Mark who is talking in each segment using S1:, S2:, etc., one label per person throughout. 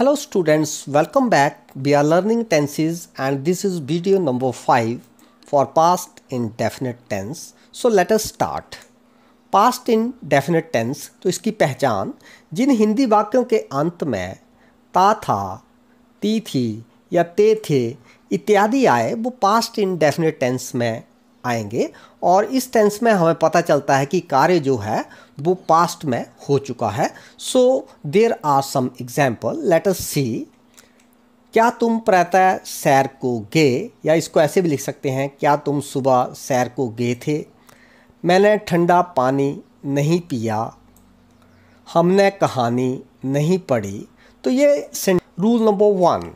S1: Hello students, welcome back. We are learning tenses and this is video number 5 for past indefinite tense. So let us start. Past indefinite tense, तो इसकी पहचान जिन हिंदी वाक्यों के अंत में ता था ती थी या ते थे इत्यादि आए वो पास्ट इनडेफिनेट टेंस में आएंगे और इस टेंस में हमें पता चलता है कि कार्य जो है वो पास्ट में हो चुका है so there are some example let us see क्या तुम प्रातः सैर को गए या इसको ऐसे भी लिख सकते हैं क्या तुम सुबह सैर को गए थे मैंने ठंडा पानी नहीं पिया हमने कहानी नहीं पढ़ी तो ये rule number one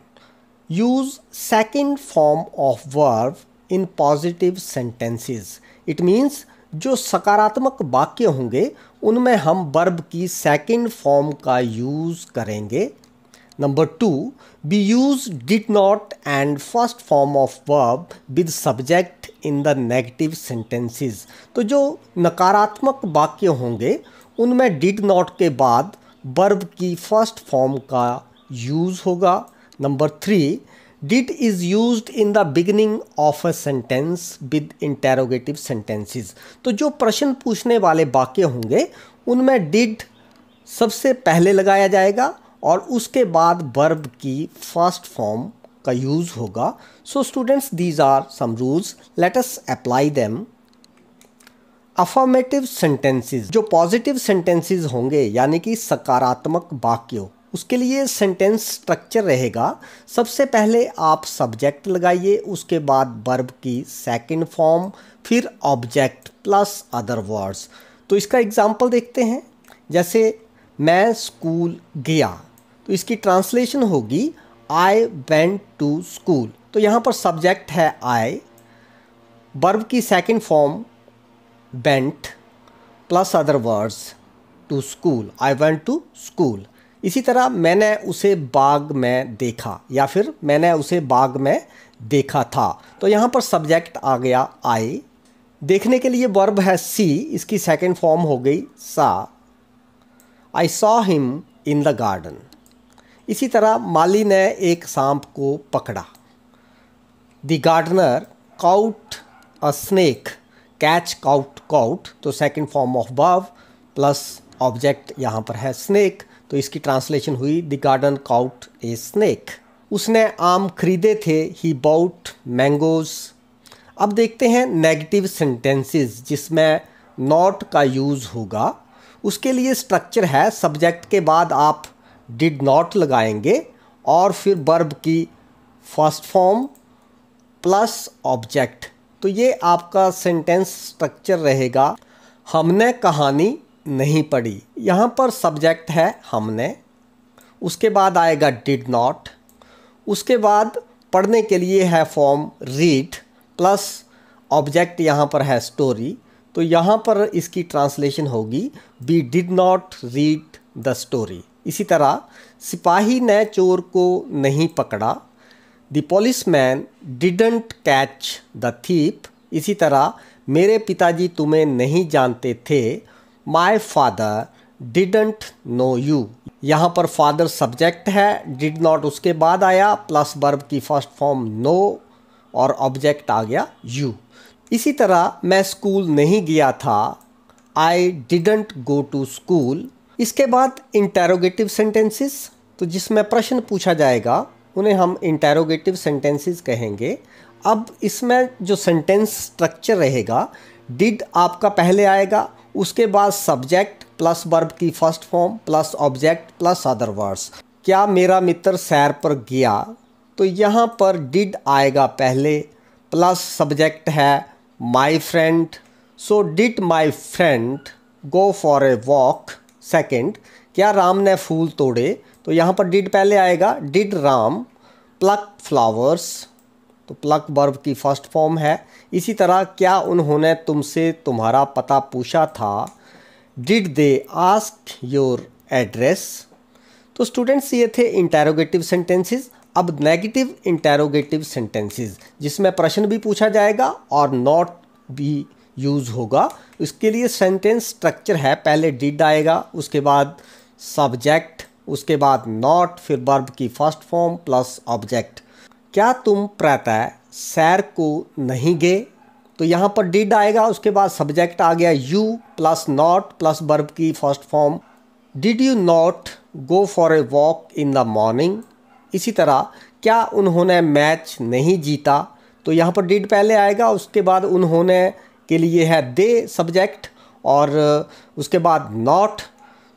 S1: use second form of verb in positive sentences it means जो सकारात्मक वाक्य होंगे उनमें हम वर्ब की सेकंड फॉर्म का यूज़ करेंगे number two be use did not and first form of verb with subject in the negative sentences तो जो नकारात्मक वाक्य होंगे उनमें डिड नॉट के बाद वर्ब की फर्स्ट फॉर्म का यूज़ होगा number three did is use in the beginning of a sentence with interrogative sentences तो जो प्रश्न पूछने वाले वाक्य होंगे उनमें डिड सबसे पहले लगाया जाएगा और उसके बाद वर्ब की फर्स्ट फॉर्म का यूज़ होगा so students these are some rules let us apply them affirmative sentences जो पॉजिटिव सेंटेंसेस होंगे यानी कि सकारात्मक वाक्यों उसके लिए सेंटेंस स्ट्रक्चर रहेगा सबसे पहले आप सब्जेक्ट लगाइए उसके बाद बर्ब की सेकंड फॉर्म फिर ऑब्जेक्ट प्लस अदर वर्ड्स तो इसका एग्जांपल देखते हैं जैसे मैं स्कूल गया तो इसकी ट्रांसलेशन होगी आई वेंट टू स्कूल तो यहाँ पर सब्जेक्ट है आई बर्ब की second form went plus other words to school I went to school इसी तरह मैंने उसे बाग में देखा या फिर मैंने उसे बाग में देखा था तो यहाँ पर सब्जेक्ट आ गया आई देखने के लिए वर्ब है सी इसकी सेकेंड फॉर्म हो गई सा I saw him in the garden इसी तरह माली ने एक सांप को पकड़ा the gardener caught a snake catch caught caught तो second form of verb plus object यहाँ पर है स्नेक तो इसकी ट्रांसलेशन हुई the garden caught a snake उसने आम खरीदे थे ही बाउट मैंगोज अब देखते हैं नेगेटिव सेंटेंसेस जिसमें नॉट का यूज़ होगा उसके लिए स्ट्रक्चर है सब्जेक्ट के बाद आप डिड नॉट लगाएंगे और फिर बर्ब की फर्स्ट फॉर्म प्लस ऑब्जेक्ट तो ये आपका सेंटेंस स्ट्रक्चर रहेगा हमने कहानी नहीं पड़ी यहाँ पर सब्जेक्ट है हमने उसके बाद आएगा डिड नॉट उसके बाद पढ़ने के लिए है फॉर्म रीड प्लस ऑब्जेक्ट यहाँ पर है स्टोरी तो यहाँ पर इसकी ट्रांसलेशन होगी we did not read the story इसी तरह सिपाही ने चोर को नहीं पकड़ा the policeman didn't catch the thief इसी तरह मेरे पिताजी तुम्हें नहीं जानते थे my father didn't know you यहाँ पर फादर सब्जेक्ट है डिड नॉट उसके बाद आया प्लस बर्ब की फर्स्ट फॉर्म नो और ऑब्जेक्ट आ गया यू इसी तरह मैं स्कूल नहीं गया था I didn't go to school इसके बाद इंटेरोगेटिव सेंटेंसेस तो जिसमें प्रश्न पूछा जाएगा उन्हें हम इंटेरोगेटिव सेंटेंसेस कहेंगे अब इसमें जो सेंटेंस स्ट्रक्चर रहेगा डिड आपका पहले आएगा उसके बाद सब्जेक्ट प्लस वर्ब की first form plus object plus other words क्या मेरा मित्र सैर पर गया तो यहाँ पर डिड आएगा पहले प्लस सब्जेक्ट है my friend so did my friend go for a walk second क्या राम ने फूल तोड़े तो यहाँ पर डिड पहले आएगा डिड राम प्लक फ्लावर्स तो प्लक बर्ब की फर्स्ट फॉर्म है इसी तरह क्या उन्होंने तुमसे तुम्हारा पता पूछा था did they ask your address तो स्टूडेंट्स ये थे इंटेरोगेटिव सेंटेंसेस अब नेगेटिव इंटेरोगेटिव सेंटेंसेस जिसमें प्रश्न भी पूछा जाएगा और नॉट भी यूज़ होगा इसके लिए सेंटेंस स्ट्रक्चर है पहले डिड आएगा उसके बाद सब्जेक्ट उसके बाद नॉट फिर बर्ब की फर्स्ट फॉर्म प्लस ऑब्जेक्ट क्या तुम प्रातः सैर को नहीं गए तो यहाँ पर डिड आएगा उसके बाद सब्जेक्ट आ गया you plus not plus verb की first form did you not go for a walk in the morning इसी तरह क्या उन्होंने मैच नहीं जीता तो यहाँ पर डिड पहले आएगा उसके बाद उन्होंने के लिए है दे सब्जेक्ट और उसके बाद not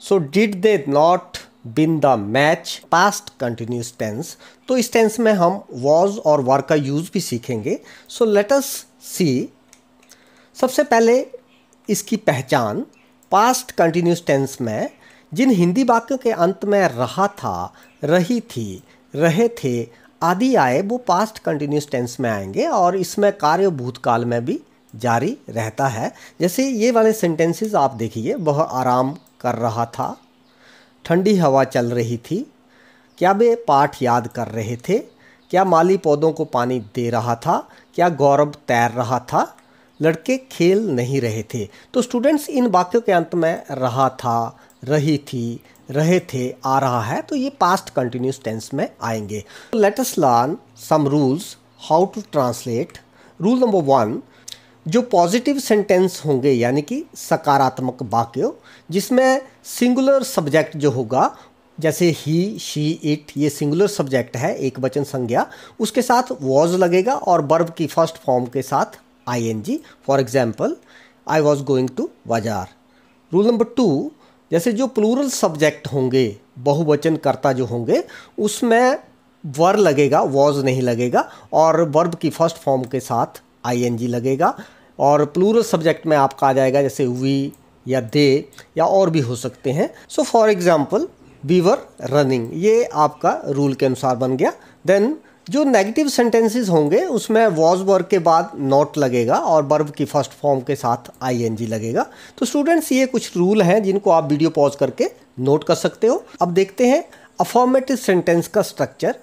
S1: so did they not win the match past continuous tense तो इस टेंस में हम वॉज और वर का यूज़ भी सीखेंगे सो लेटस सी सबसे पहले इसकी पहचान पास्ट कंटिन्यूस टेंस में जिन हिंदी वाक्यों के अंत में रहा था रही थी रहे थे आदि आए वो पास्ट कंटिन्यूस टेंस में आएंगे और इसमें कार्य भूतकाल में भी जारी रहता है जैसे ये वाले सेंटेंसेस आप देखिए वह आराम कर रहा था ठंडी हवा चल रही थी क्या वे पाठ याद कर रहे थे क्या माली पौधों को पानी दे रहा था क्या गौरव तैर रहा था लड़के खेल नहीं रहे थे तो स्टूडेंट्स इन वाक्यों के अंत में रहा था रही थी रहे थे आ रहा है तो ये पास्ट कंटिन्यूस टेंस में आएंगे let's learn some rules how to translate rule number one जो पॉजिटिव सेंटेंस होंगे यानी कि सकारात्मक वाक्य जिसमें सिंगुलर सब्जेक्ट जो होगा जैसे ही शी इट ये सिंगुलर सब्जेक्ट है एक वचन संज्ञा उसके साथ वॉज लगेगा और बर्ब की फर्स्ट फॉर्म के साथ I N G for example I was going to bazaar rule number two जैसे जो प्लूरल सब्जेक्ट होंगे बहुवचन कर्ता जो होंगे उसमें वर लगेगा वॉज नहीं लगेगा और वर्ब की फर्स्ट फॉर्म के साथ आई एन जी लगेगा और प्लूरल सब्जेक्ट में आपका आ जाएगा जैसे वी या दे या और भी हो सकते हैं so for example we were running ये आपका रूल के अनुसार बन गया देन जो नेगेटिव सेंटेंसेस होंगे उसमें वॉज वर्ग के बाद नॉट लगेगा और बर्ब की फर्स्ट फॉर्म के साथ आईएनजी लगेगा तो स्टूडेंट्स ये कुछ रूल हैं जिनको आप वीडियो पॉज करके नोट कर सकते हो अब देखते हैं अफॉर्मेटिव सेंटेंस का स्ट्रक्चर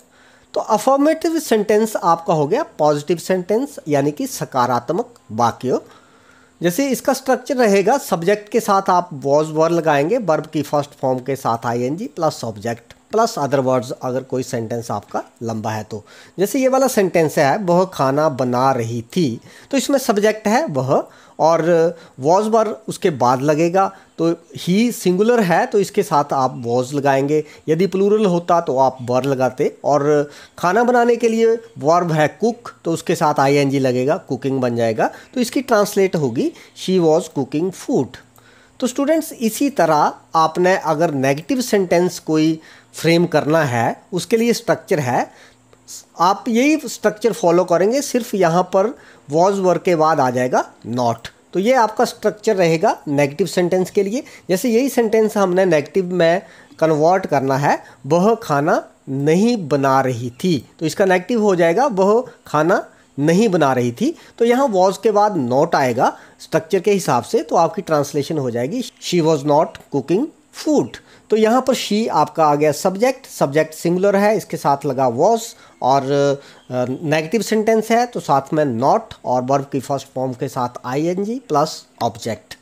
S1: तो अफॉर्मेटिव सेंटेंस आपका हो गया पॉजिटिव सेंटेंस यानी कि सकारात्मक वाक्य जैसे इसका स्ट्रक्चर रहेगा सब्जेक्ट के साथ आप वॉज वर लगाएंगे वर्ब की फर्स्ट फॉर्म के साथ ING plus subject plus other words अगर कोई सेंटेंस आपका लंबा है तो जैसे ये वाला सेंटेंस है वह खाना बना रही थी तो इसमें सब्जेक्ट है वह और वॉज बार उसके बाद लगेगा तो ही सिंगुलर है तो इसके साथ आप वॉज लगाएंगे यदि प्लूरल होता तो आप वर लगाते और खाना बनाने के लिए वर्ब है कुक तो उसके साथ आई लगेगा कुकिंग बन जाएगा तो इसकी ट्रांसलेट होगी शी वॉज कुकिंग फूड तो स्टूडेंट्स इसी तरह आपने अगर नेगेटिव सेंटेंस कोई फ्रेम करना है उसके लिए स्ट्रक्चर है आप यही स्ट्रक्चर फॉलो करेंगे सिर्फ यहाँ पर वॉज वर्क के बाद आ जाएगा नॉट तो ये आपका स्ट्रक्चर रहेगा नेगेटिव सेंटेंस के लिए जैसे यही सेंटेंस हमने नेगेटिव में कन्वर्ट करना है वह खाना नहीं बना रही थी तो इसका नेगेटिव हो जाएगा वह खाना नहीं बना रही थी तो यहाँ वॉज के बाद नॉट आएगा स्ट्रक्चर के हिसाब से तो आपकी ट्रांसलेशन हो जाएगी she was not cooking food तो यहाँ पर शी आपका आ गया सब्जेक्ट सब्जेक्ट सिंगुलर है इसके साथ लगा वॉज और नेगेटिव सेंटेंस है तो साथ में नॉट और वर्ब की फर्स्ट फॉर्म के साथ आईएनजी प्लस ऑब्जेक्ट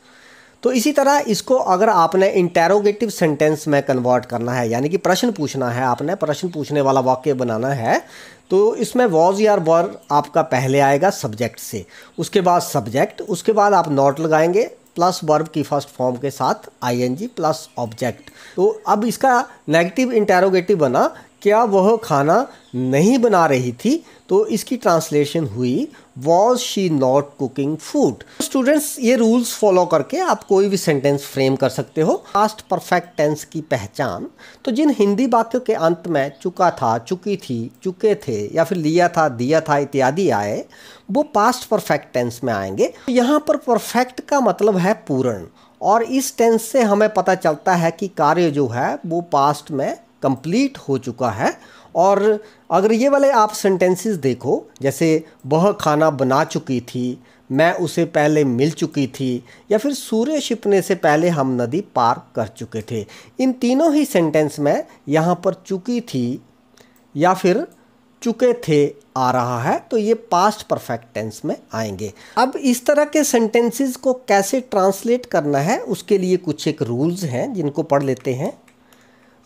S1: तो इसी तरह इसको अगर आपने इंटेरोगेटिव सेंटेंस में कन्वर्ट करना है यानी कि प्रश्न पूछना है आपने प्रश्न पूछने वाला वाक्य बनाना है तो इसमें वॉज यार वर आपका पहले आएगा सब्जेक्ट से उसके बाद सब्जेक्ट उसके बाद आप नॉट लगाएंगे प्लस वर्ब की फर्स्ट फॉर्म के साथ आईएनजी प्लस ऑब्जेक्ट तो अब इसका नेगेटिव इंटेरोगेटिव बना क्या वह खाना नहीं बना रही थी तो इसकी ट्रांसलेशन हुई was she not cooking food students ये रूल्स फॉलो करके आप कोई भी सेंटेंस फ्रेम कर सकते हो पास्ट परफेक्ट टेंस की पहचान तो जिन हिंदी वाक्यों के अंत में चुका था चुकी थी चुके थे या फिर लिया था दिया था इत्यादि आए वो पास्ट परफेक्ट टेंस में आएंगे तो यहाँ पर परफेक्ट का मतलब है पूर्ण और इस टेंस से हमें पता चलता है कि कार्य जो है वो पास्ट में कंप्लीट हो चुका है और अगर ये वाले आप सेंटेंसेस देखो जैसे वह खाना बना चुकी थी मैं उसे पहले मिल चुकी थी या फिर सूर्य छिपने से पहले हम नदी पार कर चुके थे इन तीनों ही सेंटेंस में यहाँ पर चुकी थी या फिर चुके थे आ रहा है तो ये पास्ट परफेक्ट टेंस में आएंगे अब इस तरह के सेंटेंसेस को कैसे ट्रांसलेट करना है उसके लिए कुछ एक रूल्स हैं जिनको पढ़ लेते हैं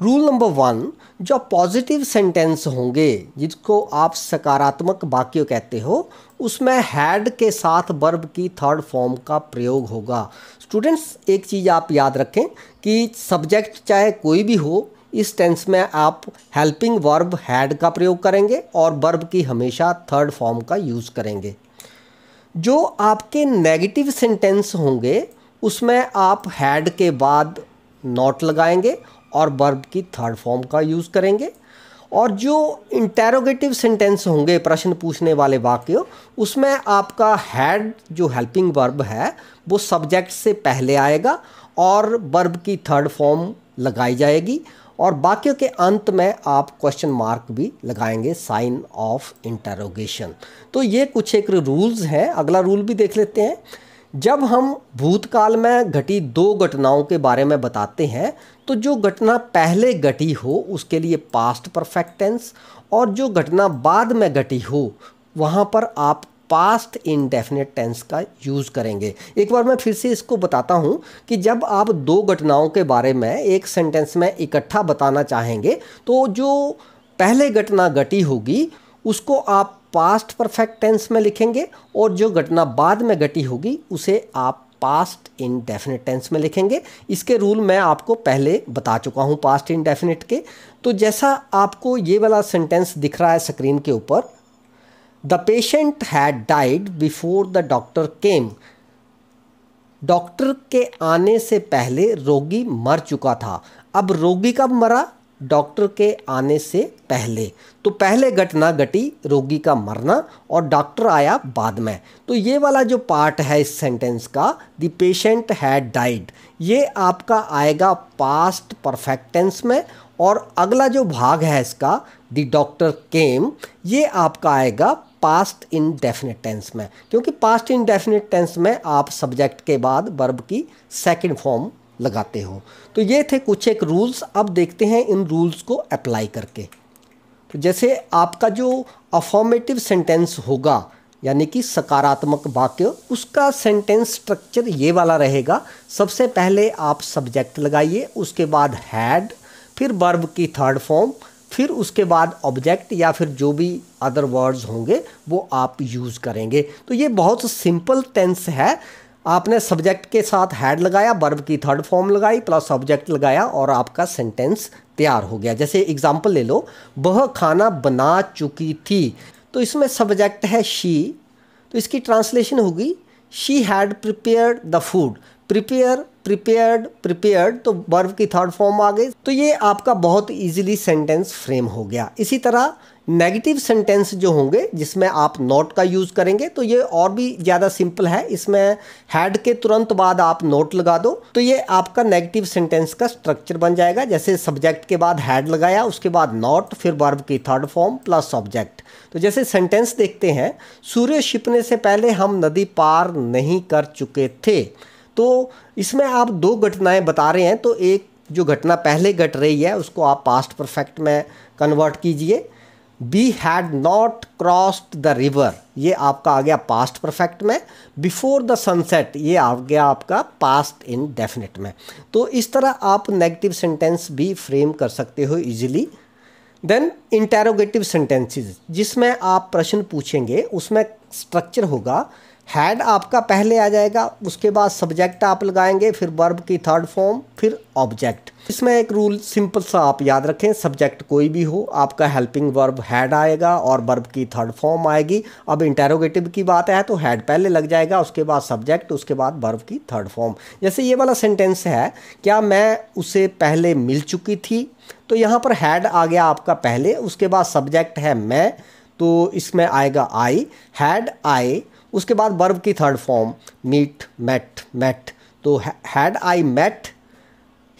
S1: रूल नंबर वन जो पॉजिटिव सेंटेंस होंगे जिसको आप सकारात्मक वाक्य कहते हो उसमें हैड के साथ बर्ब की थर्ड फॉर्म का प्रयोग होगा स्टूडेंट्स एक चीज़ आप याद रखें कि सब्जेक्ट चाहे कोई भी हो इस टेंस में आप हेल्पिंग वर्ब हैड का प्रयोग करेंगे और वर्ब की हमेशा थर्ड फॉर्म का यूज़ करेंगे जो आपके नेगेटिव सेंटेंस होंगे उसमें आप हैड के बाद नॉट लगाएंगे और वर्ब की थर्ड फॉर्म का यूज़ करेंगे और जो इंटेरोगेटिव सेंटेंस होंगे प्रश्न पूछने वाले वाक्य उसमें आपका हैड जो हेल्पिंग वर्ब है वो सब्जेक्ट से पहले आएगा और वर्ब की थर्ड फॉर्म लगाई जाएगी और वाक्य के अंत में आप क्वेश्चन मार्क भी लगाएंगे साइन ऑफ इंटेरोगेशन तो ये कुछ एक रूल्स हैं अगला रूल भी देख लेते हैं जब हम भूतकाल में घटी दो घटनाओं के बारे में बताते हैं तो जो घटना पहले घटी हो उसके लिए पास्ट परफेक्ट टेंस और जो घटना बाद में घटी हो वहाँ पर आप पास्ट इनडेफिनेट टेंस का यूज़ करेंगे एक बार मैं फिर से इसको बताता हूँ कि जब आप दो घटनाओं के बारे में एक सेंटेंस में इकट्ठा बताना चाहेंगे तो जो पहले घटना घटी होगी उसको आप पास्ट परफेक्ट टेंस में लिखेंगे और जो घटना बाद में घटी होगी उसे आप पास्ट इनडेफिनिट टेंस में लिखेंगे इसके रूल मैं आपको पहले बता चुका हूँ पास्ट इनडेफिनिट के तो जैसा आपको ये वाला सेंटेंस दिख रहा है स्क्रीन के ऊपर the patient had died before the doctor came doctor के आने से पहले रोगी मर चुका था अब रोगी कब मरा डॉक्टर के आने से पहले तो पहले घटना घटी रोगी का मरना और डॉक्टर आया बाद में तो ये वाला जो पार्ट है इस सेंटेंस का द पेशेंट हैड डाइड ये आपका आएगा पास्ट परफेक्ट टेंस में और अगला जो भाग है इसका द डॉक्टर केम ये आपका आएगा पास्ट इन डेफिनेट टेंस में क्योंकि पास्ट इन डेफिनेट टेंस में आप सब्जेक्ट के बाद वर्ब की सेकंड फॉर्म लगाते हो तो ये थे कुछ एक रूल्स अब देखते हैं इन रूल्स को अप्लाई करके तो जैसे आपका जो अफॉर्मेटिव सेंटेंस होगा यानी कि सकारात्मक वाक्य उसका सेंटेंस स्ट्रक्चर ये वाला रहेगा सबसे पहले आप सब्जेक्ट लगाइए उसके बाद हैड फिर वर्ब की थर्ड फॉर्म फिर उसके बाद ऑब्जेक्ट या फिर जो भी अदर वर्ड्स होंगे वो आप यूज़ करेंगे तो ये बहुत सिंपल टेंस है आपने सब्जेक्ट के साथ हैड लगाया वर्ब की थर्ड फॉर्म लगाई प्लस सब्जेक्ट लगाया और आपका सेंटेंस तैयार हो गया जैसे एग्जाम्पल ले लो वह खाना बना चुकी थी तो इसमें सब्जेक्ट है शी तो इसकी ट्रांसलेशन होगी she had prepared the food prepare prepared prepared तो वर्ब की थर्ड फॉर्म आ गई तो ये आपका बहुत इजीली सेंटेंस फ्रेम हो गया इसी तरह नेगेटिव सेंटेंस जो होंगे जिसमें आप नोट का यूज़ करेंगे तो ये और भी ज़्यादा सिंपल है इसमें हैड के तुरंत बाद आप नोट लगा दो तो ये आपका नेगेटिव सेंटेंस का स्ट्रक्चर बन जाएगा जैसे सब्जेक्ट के बाद हैड लगाया उसके बाद नॉट फिर वर्ब की थर्ड फॉर्म प्लस ऑब्जेक्ट तो जैसे सेंटेंस देखते हैं सूर्य छिपने से पहले हम नदी पार नहीं कर चुके थे तो इसमें आप दो घटनाएं बता रहे हैं तो एक जो घटना पहले घट रही है उसको आप पास्ट परफेक्ट में कन्वर्ट कीजिए we had not crossed the river ये आपका आ गया पास्ट परफेक्ट में बिफोर द सनसेट ये आ गया आपका पास्ट इन डेफिनेट में तो इस तरह आप नेगेटिव सेंटेंस भी फ्रेम कर सकते हो इजीली देन इंटेरोगेटिव सेंटेंसेस जिसमें आप प्रश्न पूछेंगे उसमें स्ट्रक्चर होगा हैड आपका पहले आ जाएगा उसके बाद सब्जेक्ट आप लगाएंगे फिर वर्ब की थर्ड फॉर्म फिर ऑब्जेक्ट इसमें एक रूल सिंपल सा आप याद रखें सब्जेक्ट कोई भी हो आपका हेल्पिंग वर्ब हैड आएगा और वर्ब की थर्ड फॉर्म आएगी अब इंटेरोगेटिव की बात है तो हैड पहले लग जाएगा उसके बाद सब्जेक्ट उसके बाद वर्ब की थर्ड फॉर्म जैसे ये वाला सेंटेंस है क्या मैं उसे पहले मिल चुकी थी तो यहाँ पर हैड आ गया आपका पहले उसके बाद सब्जेक्ट है मैं तो इसमें आएगा आई हैड आई उसके बाद वर्ब की third form meet met met तो had I met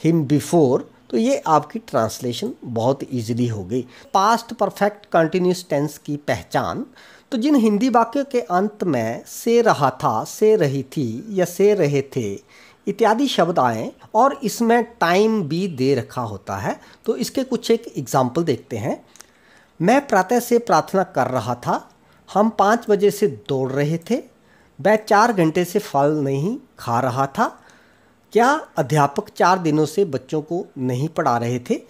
S1: him before तो ये आपकी ट्रांसलेशन बहुत इजीली हो गई पास्ट परफेक्ट कंटिन्यूस टेंस की पहचान तो जिन हिंदी वाक्यों के अंत में से रहा था से रही थी या से रहे थे इत्यादि शब्द आए और इसमें टाइम भी दे रखा होता है तो इसके कुछ एक एग्जाम्पल देखते हैं मैं प्रातः से प्रार्थना कर रहा था हम पाँच बजे से दौड़ रहे थे वह चार घंटे से फल नहीं खा रहा था क्या अध्यापक चार दिनों से बच्चों को नहीं पढ़ा रहे थे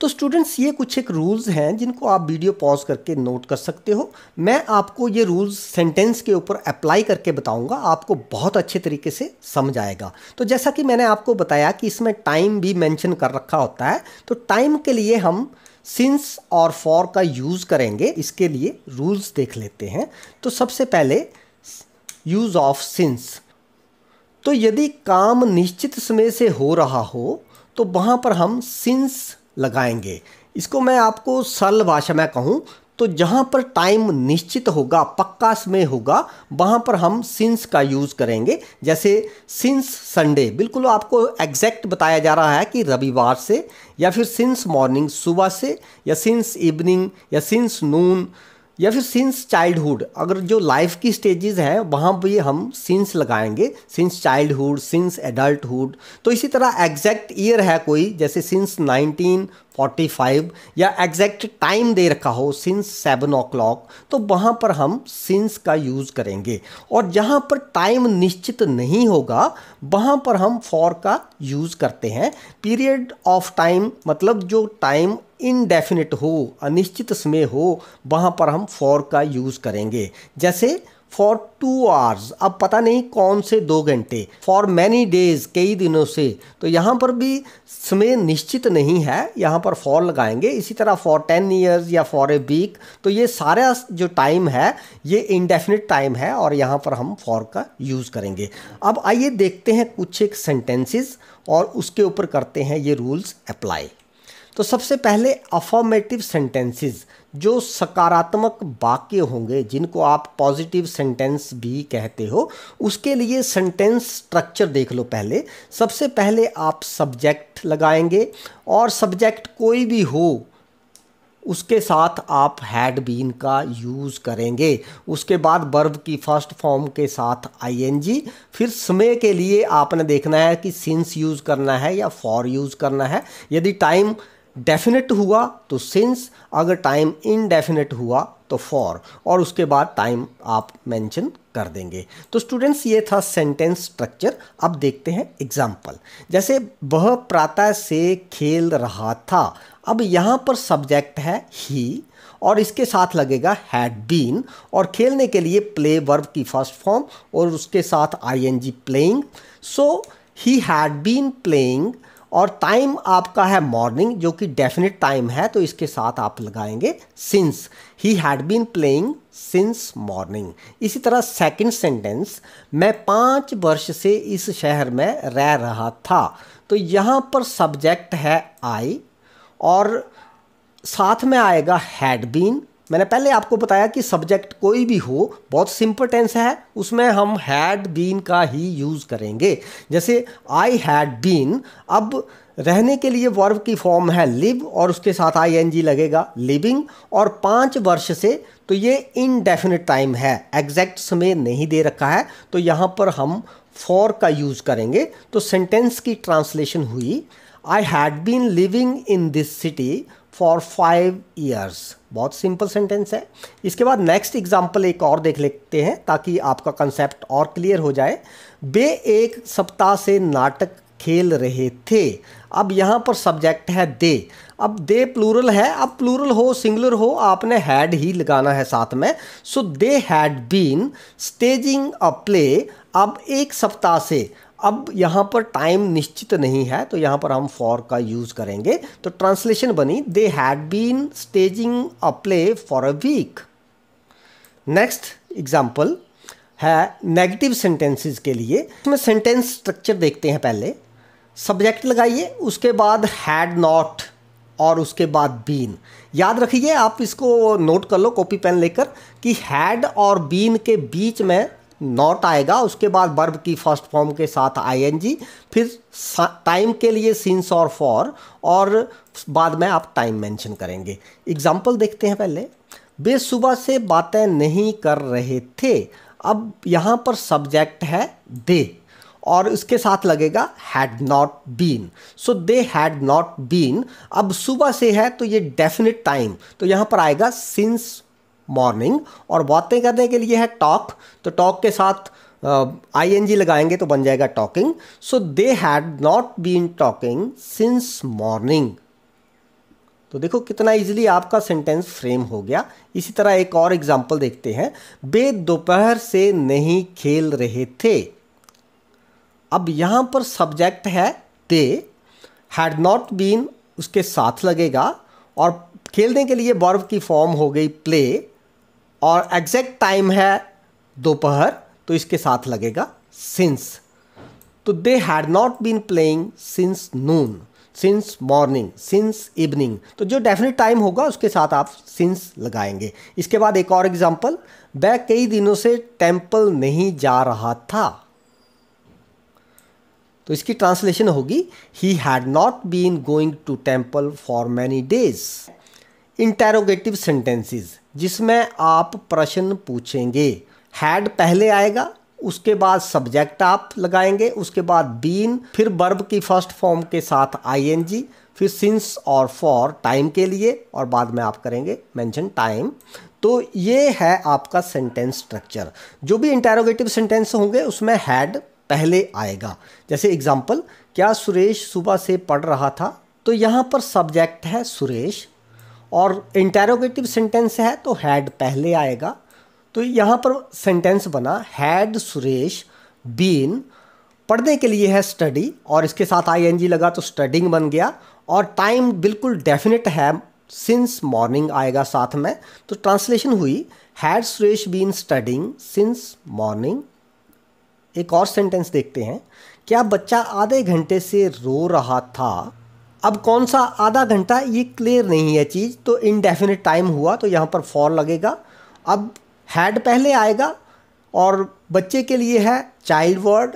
S1: तो स्टूडेंट्स ये कुछ एक रूल्स हैं जिनको आप वीडियो पॉज करके नोट कर सकते हो मैं आपको ये रूल्स सेंटेंस के ऊपर अप्लाई करके बताऊंगा आपको बहुत अच्छे तरीके से समझ आएगा तो जैसा कि मैंने आपको बताया कि इसमें टाइम भी मेंशन कर रखा होता है तो टाइम के लिए हम सिंस और फॉर का यूज़ करेंगे इसके लिए रूल्स देख लेते हैं तो सबसे पहले यूज़ ऑफ सिंस तो यदि काम निश्चित समय से हो रहा हो तो वहाँ पर हम सिंस लगाएंगे इसको मैं आपको सरल भाषा में कहूँ तो जहाँ पर टाइम निश्चित होगा पक्का समय होगा वहाँ पर हम सिंस का यूज़ करेंगे जैसे सिंस संडे बिल्कुल आपको एग्जैक्ट बताया जा रहा है कि रविवार से या फिर सिंस मॉर्निंग सुबह से या सिंस इवनिंग या सिंस नून या फिर सिंस चाइल्डहुड अगर जो लाइफ की स्टेजेस हैं वहाँ पर हम सिंस लगाएंगे सिंस चाइल्डहुड सिंस एडल्टहुड तो इसी तरह एग्जैक्ट ईयर है कोई जैसे सिंस 1945 या एग्जैक्ट टाइम दे रखा हो सिंस सेवन ओ क्लॉक तो वहाँ पर हम सिंस का यूज़ करेंगे और जहाँ पर टाइम निश्चित नहीं होगा वहाँ पर हम फॉर का यूज़ करते हैं पीरियड ऑफ टाइम मतलब जो टाइम इनडेफिनिट हो अनिश्चित समय हो वहाँ पर हम फॉर का यूज़ करेंगे जैसे फॉर टू आवर्स अब पता नहीं कौन से दो घंटे फॉर मैनी डेज कई दिनों से तो यहाँ पर भी समय निश्चित नहीं है यहाँ पर फॉर लगाएंगे इसी तरह फॉर टेन ईयर्स या फॉर ए वीक तो ये सारा जो टाइम है ये इनडेफिनिट टाइम है और यहाँ पर हम फॉर का यूज़ करेंगे अब आइए देखते हैं कुछ एक सेंटेंसेस और उसके ऊपर करते हैं ये रूल्स अप्लाई तो सबसे पहले अफॉर्मेटिव सेंटेंसेस जो सकारात्मक वाक्य होंगे जिनको आप पॉजिटिव सेंटेंस भी कहते हो उसके लिए सेंटेंस स्ट्रक्चर देख लो पहले सबसे पहले आप सब्जेक्ट लगाएंगे और सब्जेक्ट कोई भी हो उसके साथ आप हैड बीन का यूज़ करेंगे उसके बाद बर्ब की फर्स्ट फॉर्म के साथ आईएनजी फिर समय के लिए आपने देखना है कि सिंस यूज़ करना है या फॉर यूज़ करना है यदि टाइम डेफिनेट हुआ तो सिंस अगर टाइम इनडेफिनेट हुआ तो फॉर और उसके बाद टाइम आप मेंशन कर देंगे तो स्टूडेंट्स ये था सेंटेंस स्ट्रक्चर अब देखते हैं एग्जाम्पल जैसे वह प्रातः से खेल रहा था अब यहाँ पर सब्जेक्ट है ही और इसके साथ लगेगा हैड बीन और खेलने के लिए प्ले वर्ब की फर्स्ट फॉर्म और उसके साथ I N G playing so he had been playing और टाइम आपका है मॉर्निंग जो कि डेफिनेट टाइम है तो इसके साथ आप लगाएंगे since he had been playing since morning इसी तरह सेकंड सेंटेंस मैं पाँच वर्ष से इस शहर में रह रहा था तो यहाँ पर सब्जेक्ट है आई और साथ में आएगा हैड बीन मैंने पहले आपको बताया कि सब्जेक्ट कोई भी हो बहुत सिंपल टेंस है उसमें हम हैड बीन का ही यूज़ करेंगे जैसे आई हैड बीन अब रहने के लिए वर्ब की फॉर्म है लिव और उसके साथ आई एन जी लगेगा लिविंग और पाँच वर्ष से तो ये इनडेफिनेट टाइम है एग्जैक्ट समय नहीं दे रखा है तो यहाँ पर हम फॉर का यूज़ करेंगे तो सेंटेंस की ट्रांसलेशन हुई I had been living in this city for five years बहुत सिंपल सेंटेंस है इसके बाद नेक्स्ट एग्जाम्पल एक और देख लेते हैं ताकि आपका कंसेप्ट और क्लियर हो जाए बे एक सप्ताह से नाटक खेल रहे थे अब यहाँ पर सब्जेक्ट है दे अब दे प्लूरल है अब प्लूरल हो सिंगुलर हो आपने हैड ही लगाना है साथ में so they had been staging a play अब एक सप्ताह से अब यहाँ पर टाइम निश्चित नहीं है तो यहाँ पर हम फॉर का यूज़ करेंगे तो ट्रांसलेशन बनी they had been staging a play for a week next example है नेगेटिव सेंटेंसेस के लिए इसमें सेंटेंस स्ट्रक्चर देखते हैं पहले सब्जेक्ट लगाइए उसके बाद हैड नॉट और उसके बाद बीन याद रखिए आप इसको नोट कर लो कॉपी पेन लेकर कि हैड और बीन के बीच में नॉट आएगा उसके बाद वर्ब की फर्स्ट फॉर्म के साथ आईएनजी फिर टाइम के लिए सिंस और फॉर और बाद में आप टाइम मेंशन करेंगे एग्जाम्पल देखते हैं पहले वे सुबह से बातें नहीं कर रहे थे अब यहाँ पर सब्जेक्ट है दे और इसके साथ लगेगा had not been so they had not been अब सुबह से है तो ये डेफिनेट टाइम तो यहाँ पर आएगा सिंस मॉर्निंग और बातें करने के लिए है टॉक तो टॉक के साथ आई एन जी लगाएंगे तो बन जाएगा talking so they had not been talking since morning तो देखो कितना इजीली आपका सेंटेंस फ्रेम हो गया इसी तरह एक और एग्जांपल देखते हैं बे दोपहर से नहीं खेल रहे थे अब यहां पर सब्जेक्ट है दे हैड नॉट बीन उसके साथ लगेगा और खेलने के लिए बर्व की फॉर्म हो गई प्ले और एग्जैक्ट टाइम है दोपहर तो इसके साथ लगेगा सिंस तो they had not been playing since noon since morning since evening तो जो डेफिनेट टाइम होगा उसके साथ आप सिंस लगाएंगे इसके बाद एक और एग्जाम्पल वह कई दिनों से टेम्पल नहीं जा रहा था तो इसकी ट्रांसलेशन होगी he had not been going to temple for many days interrogative sentences जिसमें आप प्रश्न पूछेंगे हैड पहले आएगा उसके बाद सब्जेक्ट आप लगाएंगे उसके बाद बीन फिर बर्ब की फर्स्ट फॉर्म के साथ आईएनजी फिर सिंस और फॉर टाइम के लिए और बाद में आप करेंगे मेंशन टाइम तो ये है आपका सेंटेंस स्ट्रक्चर जो भी इंटेरोगेटिव सेंटेंस होंगे उसमें हैड पहले आएगा जैसे एग्जाम्पल क्या सुरेश सुबह से पढ़ रहा था तो यहाँ पर सब्जेक्ट है सुरेश और इंटेरोगेटिव सेंटेंस है तो हैड पहले आएगा तो यहाँ पर सेंटेंस बना हैड सुरेश बीन पढ़ने के लिए है स्टडी और इसके साथ आईएनजी लगा तो स्टडिंग बन गया और टाइम बिल्कुल डेफिनेट है सिंस मॉर्निंग आएगा साथ में तो ट्रांसलेशन हुई had Suresh been studying since morning एक और सेंटेंस देखते हैं क्या बच्चा आधे घंटे से रो रहा था अब कौन सा आधा घंटा ये क्लियर नहीं है चीज़ तो इनडेफिनेट टाइम हुआ तो यहाँ पर फॉर लगेगा अब हैड पहले आएगा और बच्चे के लिए है child word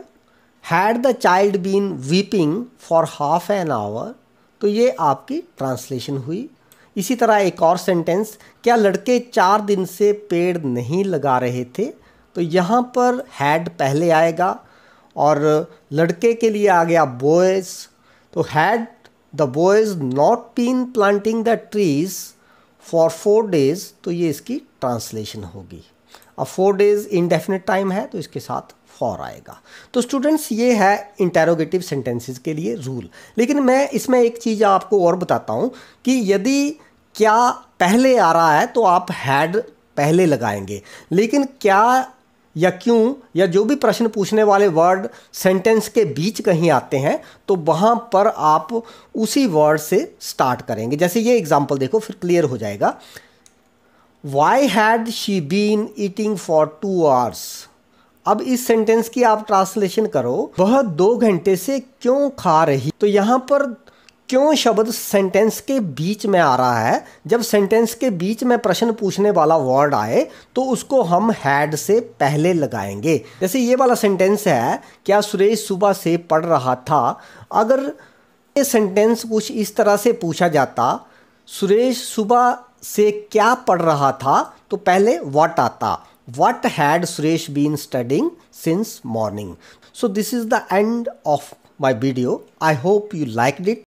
S1: had the child been weeping for half an hour तो ये आपकी ट्रांसलेशन हुई इसी तरह एक और सेंटेंस क्या लड़के चार दिन से पेड़ नहीं लगा रहे थे तो यहाँ पर हैड पहले आएगा और लड़के के लिए आ गया बॉयज़ तो had the boys not been planting the trees for four days तो ये इसकी ट्रांसलेशन होगी अब फोर डेज इनडेफिनेट टाइम है तो इसके साथ फॉर आएगा तो स्टूडेंट्स ये है इंटेरोगेटिव सेंटेंसेस के लिए रूल लेकिन मैं इसमें एक चीज़ आपको और बताता हूँ कि यदि क्या पहले आ रहा है तो आप हैड पहले लगाएंगे लेकिन क्या या क्यों या जो भी प्रश्न पूछने वाले वर्ड सेंटेंस के बीच कहीं आते हैं तो वहाँ पर आप उसी वर्ड से स्टार्ट करेंगे जैसे ये एग्जांपल देखो फिर क्लियर हो जाएगा why had she been eating for two hours अब इस सेंटेंस की आप ट्रांसलेशन करो वह दो घंटे से क्यों खा रही तो यहाँ पर क्यों शब्द सेंटेंस के बीच में आ रहा है जब सेंटेंस के बीच में प्रश्न पूछने वाला वर्ड आए तो उसको हम हैड से पहले लगाएंगे जैसे ये वाला सेंटेंस है क्या सुरेश सुबह से पढ़ रहा था अगर ये सेंटेंस कुछ इस तरह से पूछा जाता सुरेश सुबह से क्या पढ़ रहा था तो पहले वट आता what had Suresh been studying since morning so this is the end of my video I hope you like डिट